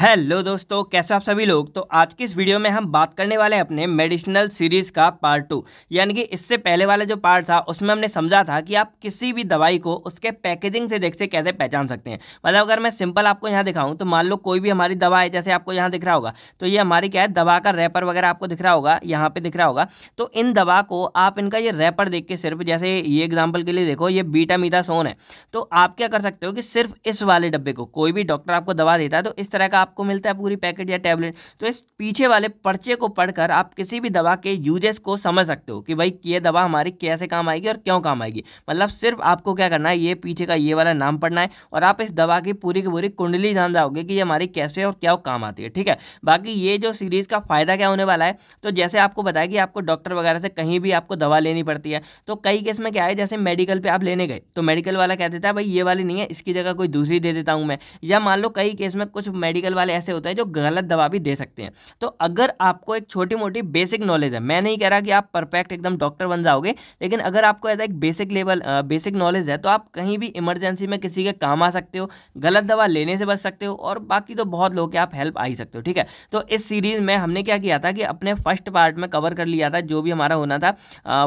hello दोस्तों कैसे आप सभी लोग तो आज की इस वीडियो में हम बात करने वाले हैं अपने मेडिसिनल सीरीज़ का पार्ट टू यानी कि इससे पहले वाला जो पार्ट था उसमें हमने समझा था कि आप किसी भी दवाई को उसके पैकेजिंग से देख से कैसे पहचान सकते हैं मतलब अगर मैं सिंपल आपको यहाँ दिखाऊँ तो मान लो कोई भी हमारी दवा है जैसे आपको यहाँ दिख रहा होगा तो ये हमारी क्या है दवा का रैपर वगैरह आपको दिख रहा होगा यहाँ पर दिख रहा होगा तो इन दवा को आप इनका ये रैपर देख के सिर्फ जैसे ये एग्जाम्पल के लिए देखो ये बीटा मीटा सोन है तो आप क्या कर सकते हो कि सिर्फ इस वाले डब्बे को कोई भी डॉक्टर आपको दवा देता है तो इस तरह का आपको मिलता है पूरी पैकेट या टैबलेट तो इस पीछे वाले पर्चे को पढ़कर आप किसी भी दवा के यूजेस को समझ सकते हो कि भाई ये दवा हमारी कैसे काम आएगी और क्यों काम आएगी मतलब सिर्फ आपको क्या करना है ये पीछे का ये वाला नाम पढ़ना है और आप इस दवा की पूरी की पूरी कुंडली जान जाओगे कि ये हमारी कैसे और क्या काम आती है ठीक है बाकी ये जो सीरीज़ का फ़ायदा क्या होने वाला है तो जैसे आपको बताया कि आपको डॉक्टर वगैरह से कहीं भी आपको दवा लेनी पड़ती है तो कई केस में क्या है जैसे मेडिकल पर आप लेने गए तो मेडिकल वाला कह देता है भाई ये वाली नहीं है इसकी जगह कोई दूसरी दे देता हूँ मैं या मान लो कई केस में कुछ मेडिकल आजकल वाले ऐसे होते हैं जो गलत दवा भी दे सकते हैं तो अगर आपको एक छोटी मोटी बेसिक नॉलेज है मैं नहीं कह रहा कि आप परफेक्ट एकदम डॉक्टर बन जाओगे लेकिन अगर आपको ऐसा एक बेसिक लेवल बेसिक नॉलेज है तो आप कहीं भी इमरजेंसी में किसी के काम आ सकते हो गलत दवा लेने से बच सकते हो और बाकी तो बहुत लोग के आप हेल्प आ ही सकते हो ठीक है तो इस सीरीज में हमने क्या किया था कि अपने फर्स्ट पार्ट में कवर कर लिया था जो भी हमारा होना था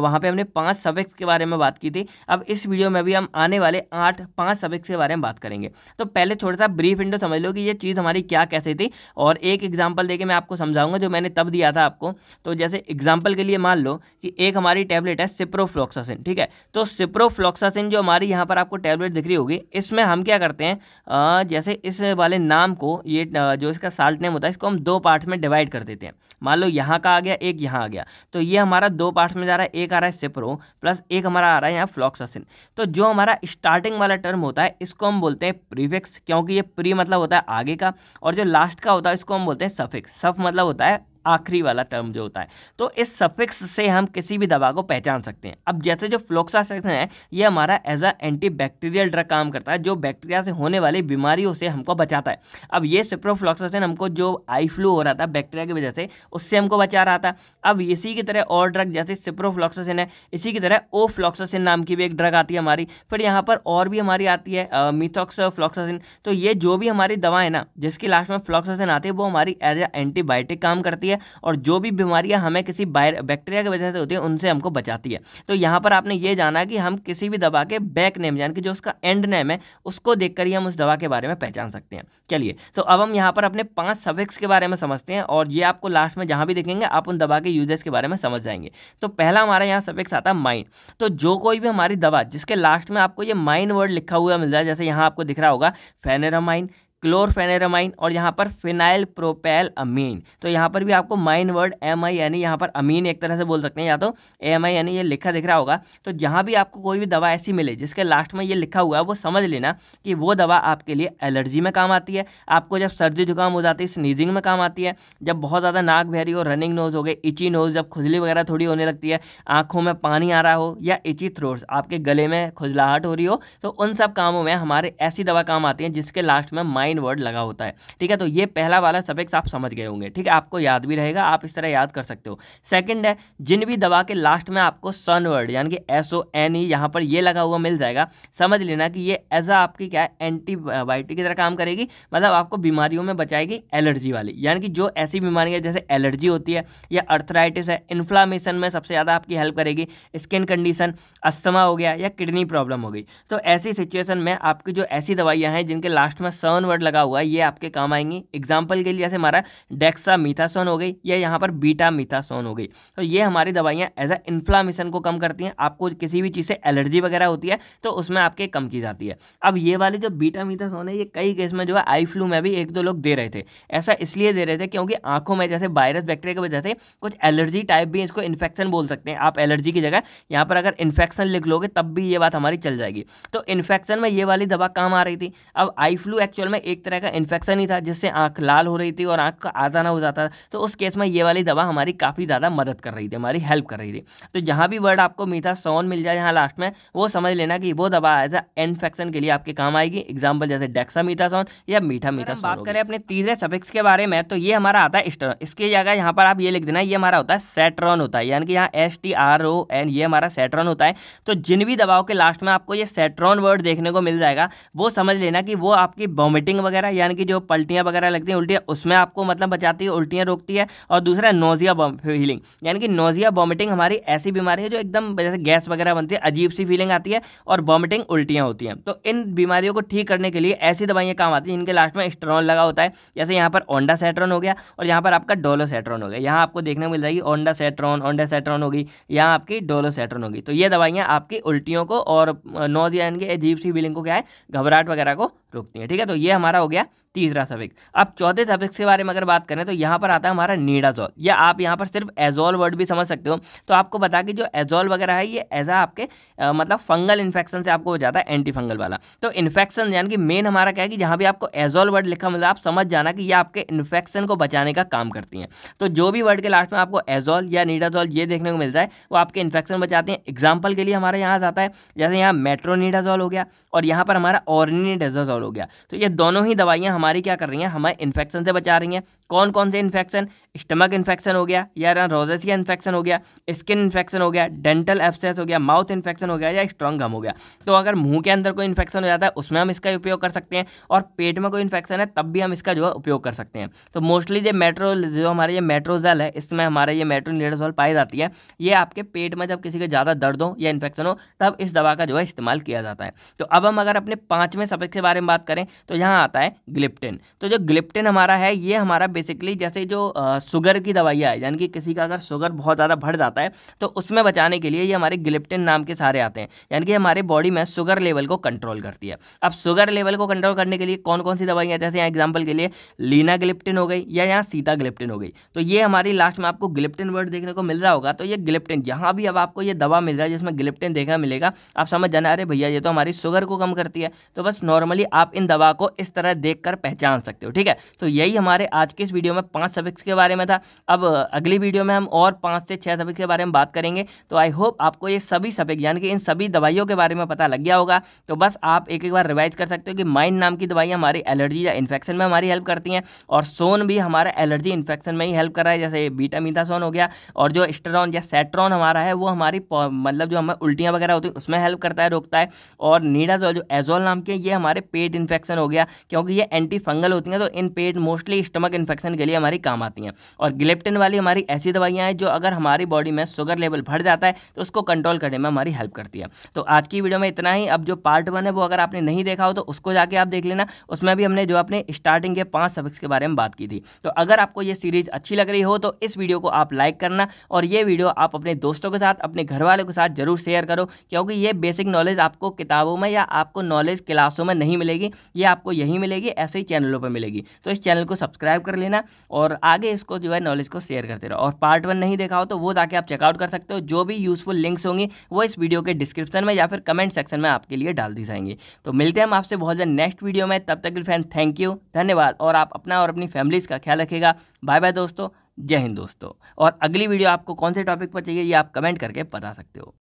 वहाँ पर हमने पाँच सब्जेक्ट्स के बारे में बात की थी अब इस वीडियो में भी हम आने वाले आठ पाँच सब्जेक्ट्स के बारे में बात करेंगे तो पहले छोटा सा ब्रीफ इंडो समझ लो कि ये चीज़ हमारी क्या क्या कैसे थी और एक एग्जाम्पल देके मैं आपको समझाऊंगा जो मैंने तब दिया था आपको तो जैसे एग्जाम्पल के लिए मान लो कि एक हमारी टैबलेट है सिप्रोफ्लोक्सासिन ठीक है तो सिप्रोफ्लोक्सासिन जो हमारी यहाँ पर आपको टैबलेट दिख रही होगी इसमें हम क्या करते हैं जैसे इस वाले नाम को ये जो इसका साल्ट नेम होता है इसको हम दो पार्ट में डिवाइड कर देते हैं मान लो यहाँ का आ गया एक यहाँ आ गया तो ये हमारा दो पार्ट में जा रहा है एक आ रहा है सिप्रो प्लस एक हमारा आ रहा है यहाँ फ्लॉक्सासिन तो जो हमारा स्टार्टिंग वाला टर्म होता है इसको हम बोलते हैं प्रीफिक्स क्योंकि ये प्री मतलब होता है आगे का और जो लास्ट का होता है इसको हम बोलते हैं सफिक्स सफ मतलब होता है आखिरी वाला टर्म जो होता है तो इस सफिक्स से हम किसी भी दवा को पहचान सकते हैं अब जैसे जो फ्लोक्सासेक्सन है ये हमारा as a anti bacterial drug काम करता है जो बैक्टीरिया से होने वाली बीमारियों से हमको बचाता है अब ये सिप्रोफ्लॉक्सासिन हमको जो आई फ्लू हो रहा था बैक्टीरिया की वजह से उससे हमको बचा रहा था अब इसी की तरह और ड्रग जैसे सिप्रोफ्लॉक्सासिन है इसी की तरह ओ फ्लॉक्सासिन नाम की भी एक ड्रग आती है हमारी फिर यहाँ पर और भी हमारी आती है मिथोक्स फ्लॉक्सासिन तो ये जो भी हमारी दवा है ना जिसकी लास्ट में फ्लॉक्सासिन आती है वो हमारी एज ए एंटीबायोटिक काम करती है है और जो भी बीमारियां हमें किसी बैक्टीरिया की वजह से होती है उनसे हमको बचाती है तो यहां पर आपने ये जाना कि हम किसी भी दवा के बैक नेम यानी कि जो उसका एंड नेम है उसको देख ही हम उस दवा के बारे में पहचान सकते हैं चलिए तो अब हम यहाँ पर अपने पाँच सफिक्स के बारे में समझते हैं और ये आपको लास्ट में जहाँ भी देखेंगे आप उन दवा के यूजेस के बारे में समझ जाएंगे तो पहला हमारा यहाँ सफिक्स आता है माइंड तो जो कोई भी हमारी दवा जिसके लास्ट में आपको ये माइंड वर्ड लिखा हुआ मिल जाए जैसे यहाँ आपको दिख रहा होगा फेनेरामाइन क्लोरफेनेरामाइन और यहाँ पर फिनाइल प्रोपेल अमीन तो यहाँ पर भी आपको माइन वर्ड एम आई यानी यहाँ पर अमीन एक तरह से बोल सकते हैं या तो एम आई यानी ये लिखा दिख रहा होगा तो जहाँ भी आपको कोई भी दवा ऐसी मिले जिसके लास्ट में ये लिखा हुआ है वो समझ लेना कि वो दवा आपके लिए एलर्जी में काम आती है आपको जब सर्दी जुकाम हो जाती है स्नीजिंग में काम आती है जब बहुत ज़्यादा नाक बहरी हो रनिंग नोज हो गई इची नोज जब खुजली वगैरह थोड़ी होने लगती है आँखों में पानी आ रहा हो या इची थ्रोट्स आपके गले में खुजलाहट हो रही हो तो उन सब कामों में हमारे ऐसी दवा काम आती है जिसके लास्ट में माइन साइन वर्ड लगा होता है ठीक है तो ये पहला वाला सफिक्स आप समझ गए होंगे ठीक है आपको याद भी रहेगा आप इस तरह याद कर सकते हो सेकंड है जिन भी दवा के लास्ट में आपको सन वर्ड यानी कि एस ओ एन ई यहाँ पर ये लगा हुआ मिल जाएगा समझ लेना कि ये एज आपकी क्या है एंटीबायोटिक की तरह काम करेगी मतलब आपको बीमारियों में बचाएगी एलर्जी वाली यानी कि जो ऐसी बीमारियाँ जैसे एलर्जी होती है या अर्थराइटिस है इन्फ्लामेशन में सबसे ज़्यादा आपकी हेल्प करेगी स्किन कंडीशन अस्थमा हो गया या किडनी प्रॉब्लम हो गई तो ऐसी सिचुएशन में आपकी जो ऐसी दवाइयाँ हैं जिनके लास्ट में सन वर्ड कीवर्ड लगा हुआ है ये आपके काम आएंगी एग्जाम्पल के लिए जैसे हमारा डेक्सा मीथासोन हो गई या यहाँ पर बीटा मीथासोन हो गई तो ये हमारी दवाइयाँ एज अ इन्फ्लामेशन को कम करती हैं आपको किसी भी चीज़ से एलर्जी वगैरह होती है तो उसमें आपके कम की जाती है अब ये वाली जो बीटा मीथासोन है ये कई केस में जो है आई फ्लू में भी एक दो लोग दे रहे थे ऐसा इसलिए दे रहे थे क्योंकि आंखों में जैसे वायरस बैक्टीरिया की वजह से कुछ एलर्जी टाइप भी इसको इन्फेक्शन बोल सकते हैं आप एलर्जी की जगह यहाँ पर अगर इन्फेक्शन लिख लोगे तब भी ये बात हमारी चल जाएगी तो इन्फेक्शन में ये वाली दवा काम आ रही थी अब आई फ्लू एक्चुअल में एक तरह का इन्फेक्शन ही था जिससे आँख लाल हो रही थी और आँख का आजाना हो जाता था तो उस केस में ये वाली दवा हमारी काफ़ी ज़्यादा मदद कर रही थी हमारी हेल्प कर रही थी तो जहाँ भी वर्ड आपको मीठा सोन मिल जाए यहाँ लास्ट में वो समझ लेना कि वो दवा एज अ इन्फेक्शन के लिए आपके काम आएगी एग्जाम्पल जैसे डेक्सा मीठासोन या मीठा मीठा बात करें अपने तीसरे सफिक्स के बारे में तो ये हमारा आता है स्टर इसकी जगह यहाँ पर आप ये लिख देना ये हमारा होता है सेट्रॉन होता है यानी कि यहाँ S T R O N ये हमारा सेट्रॉन होता है तो जिन भी दवाओं के लास्ट में आपको ये सेट्रॉन वर्ड देखने को मिल जाएगा वो समझ लेना कि वो आपकी वॉमिटिंग ब्लीडिंग वगैरह यानी कि जो पल्टियाँ वगैरह लगती हैं उल्टियाँ उसमें आपको मतलब बचाती है उल्टियाँ रोकती है और दूसरा नोजिया फीलिंग यानी कि नोजिया वॉमिटिंग हमारी ऐसी बीमारी है जो एकदम जैसे गैस वगैरह बनती है अजीब सी फीलिंग आती है और वॉमिटिंग उल्टियाँ होती हैं तो इन बीमारियों को ठीक करने के लिए ऐसी दवाइयाँ काम आती हैं जिनके लास्ट में स्ट्रॉल लगा होता है जैसे यहाँ पर ओंडा सेट्रॉन हो गया और यहाँ पर आपका डोलोसेट्रॉन हो गया यहाँ आपको देखने को मिल जाएगी ओंडा सेट्रॉन ओंडा सेट्रॉन होगी यहाँ आपकी डोलोसेट्रॉन होगी तो ये दवाइयाँ आपकी उल्टियों को और नोजिया यानी कि अजीब सी फीलिंग को क्या है घबराहट वगैरह को रोकती हैं ठीक है तो ये हमारे हमारा हो गया तीसरा सब्जेक्ट अब चौथे सब्जेक्ट के बारे में अगर बात करें तो यहाँ पर आता है हमारा नीडाजॉल या आप यहाँ पर सिर्फ एजोल वर्ड भी समझ सकते हो तो आपको बता कि जो एजोल वगैरह है ये एजा आपके आ, मतलब फंगल इन्फेक्शन से आपको हो जाता है एंटी फंगल वाला तो इन्फेक्शन यानी कि मेन हमारा क्या है कि जहाँ भी आपको एजोल वर्ड लिखा मतलब आप समझ जाना कि ये आपके इन्फेक्शन को बचाने का काम करती हैं तो जो भी वर्ड के लास्ट में आपको एजोल या नीडाजॉल ये देखने को मिलता है वो आपके इन्फेक्शन बचाते हैं एग्जाम्पल के लिए हमारे यहाँ आता है जैसे यहाँ मेट्रोनीडाजॉल हो गया और यहाँ पर हमारा ऑर्निडाजोल हो गया तो ये दोनों ही दवाइयाँ हमारे हमारी क्या कर रही हैं हमें इन्फेक्शन से बचा रही हैं कौन कौन से इन्फेक्शन स्टमक इन्फेक्शन हो गया या रोजेसिया इन्फेक्शन हो गया स्किन इन्फेक्शन हो गया डेंटल एफसेस हो गया माउथ इन्फेक्शन हो गया या स्ट्रॉन्ग गम हो गया तो अगर मुंह के अंदर कोई इन्फेक्शन हो जाता है उसमें हम इसका उपयोग कर सकते हैं और पेट में कोई इन्फेक्शन है तब भी हम इसका जो है उपयोग कर सकते हैं तो मोस्टली ये मेट्रो जो हमारे ये मेट्रोजल है इसमें हमारा ये मेट्रोनिडाजोल पाई जाती है ये आपके पेट में जब किसी के ज़्यादा दर्द हो या इन्फेक्शन हो तब इस दवा का जो है इस्तेमाल किया जाता है तो अब हम अगर अपने पाँचवें सबक के बारे में बात करें तो यहाँ आता है ग्लिप्टिन तो जो ग्लिप्टिन हमारा है ये हमारा बेसिकली जैसे जो शुगर की दवाइयाँ है यानी कि किसी का अगर शुगर बहुत ज़्यादा बढ़ जाता है तो उसमें बचाने के लिए ये हमारे ग्लिप्टिन नाम के सारे आते हैं यानी कि हमारे बॉडी में शुगर लेवल को कंट्रोल करती है अब शुगर लेवल को कंट्रोल करने के लिए कौन कौन सी दवाइयाँ जैसे यहाँ एग्जाम्पल के लिए लीना ग्लिप्टिन हो गई या यहाँ सीता ग्लिप्टिन हो गई तो ये हमारी लास्ट में आपको ग्लिप्टिन वर्ड देखने को मिल रहा होगा तो ये ग्लिप्टिन जहाँ भी अब आपको ये दवा मिल रहा है जिसमें ग्लिप्टिन देखा मिलेगा आप समझ जाना अरे भैया ये तो हमारी शुगर को कम करती है तो बस नॉर्मली आप इन दवा को इस तरह देख पहचान सकते हो ठीक है तो यही हमारे आज के इस वीडियो में पांच सब्जेक्ट्स के बारे में था अब अगली वीडियो में हम और पांच से छह सब्जेक्ट के बारे में बात करेंगे तो आई होप आपको ये सभी सब्जेक्ट यानी कि इन सभी दवाइयों के बारे में पता लग गया होगा तो बस आप एक एक बार रिवाइज कर सकते हो कि माइंड नाम की दवाइयाँ हमारी एलर्जी या इन्फेक्शन में हमारी हेल्प करती हैं और सोन भी हमारा एलर्जी इन्फेक्शन में ही हेल्प कर रहा है जैसे बीटामीथासोन हो गया और जो स्टेरॉन या सेट्रॉन हमारा है वो हमारी मतलब जो हमें उल्टियाँ वगैरह होती है उसमें हेल्प करता है रोकता है और नीडा जो एजोल नाम के ये हमारे पेट इन्फेक्शन हो गया क्योंकि ये एंटी फंगल होती हैं तो इन पेट मोस्टली स्टमक इन्फेक्शन इन्फेक्शन के लिए हमारी काम आती हैं और ग्लिप्टिन वाली हमारी ऐसी दवाइयाँ हैं जो अगर हमारी बॉडी में शुगर लेवल बढ़ जाता है तो उसको कंट्रोल करने में हमारी हेल्प करती है तो आज की वीडियो में इतना ही अब जो पार्ट वन है वो अगर आपने नहीं देखा हो तो उसको जाके आप देख लेना उसमें भी हमने जो अपने स्टार्टिंग के पाँच सब्जेक्ट्स के बारे में बात की थी तो अगर आपको ये सीरीज अच्छी लग रही हो तो इस वीडियो को आप लाइक करना और ये वीडियो आप अपने दोस्तों के साथ अपने घर वालों के साथ जरूर शेयर करो क्योंकि ये बेसिक नॉलेज आपको किताबों में या आपको नॉलेज क्लासों में नहीं मिलेगी ये आपको यहीं मिलेगी ऐसे ही चैनलों पर मिलेगी तो इस चैनल को सब्सक्राइब कर लेना लेना और आगे इसको जो है नॉलेज को शेयर करते रहो और पार्ट वन नहीं देखा हो तो वो जाके आप चेकआउट कर सकते हो जो भी यूज़फुल लिंक्स होंगी वो इस वीडियो के डिस्क्रिप्शन में या फिर कमेंट सेक्शन में आपके लिए डाल दी जाएंगी तो मिलते हैं हम आपसे बहुत जल्द नेक्स्ट वीडियो में तब तक फ्रेंड थैंक यू धन्यवाद और आप अपना और अपनी फैमिलीज़ का ख्याल रखेगा बाय बाय दोस्तों जय हिंद दोस्तों और अगली वीडियो आपको कौन से टॉपिक पर चाहिए ये आप कमेंट करके बता सकते हो